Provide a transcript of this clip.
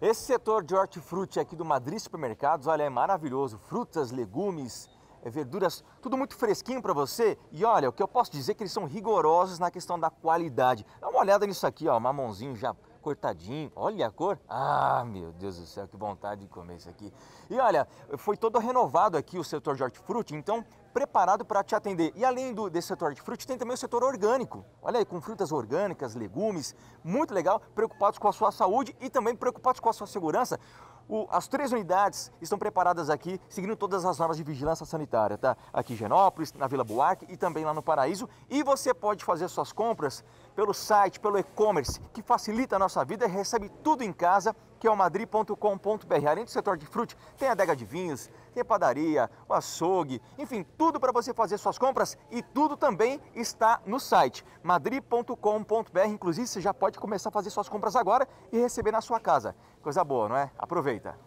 Esse setor de hortifruti aqui do Madrid Supermercados, olha, é maravilhoso. Frutas, legumes, eh, verduras, tudo muito fresquinho para você. E olha, o que eu posso dizer é que eles são rigorosos na questão da qualidade. Dá uma olhada nisso aqui, ó, mamãozinho já cortadinho. Olha a cor. Ah, meu Deus do céu, que vontade de comer isso aqui. E olha, foi todo renovado aqui o setor de hortifruti, então preparado para te atender. E além do, desse setor de frutas tem também o setor orgânico. Olha aí, com frutas orgânicas, legumes, muito legal, preocupados com a sua saúde e também preocupados com a sua segurança. O, as três unidades estão preparadas aqui, seguindo todas as normas de vigilância sanitária, tá? Aqui em Genópolis, na Vila Buarque e também lá no Paraíso. E você pode fazer suas compras pelo site, pelo e-commerce, que facilita a nossa vida e recebe tudo em casa que é o madri.com.br. Além do setor de frute, tem adega de vinhos, tem padaria, o açougue, enfim, tudo para você fazer suas compras e tudo também está no site madri.com.br. Inclusive, você já pode começar a fazer suas compras agora e receber na sua casa. Coisa boa, não é? Aproveita!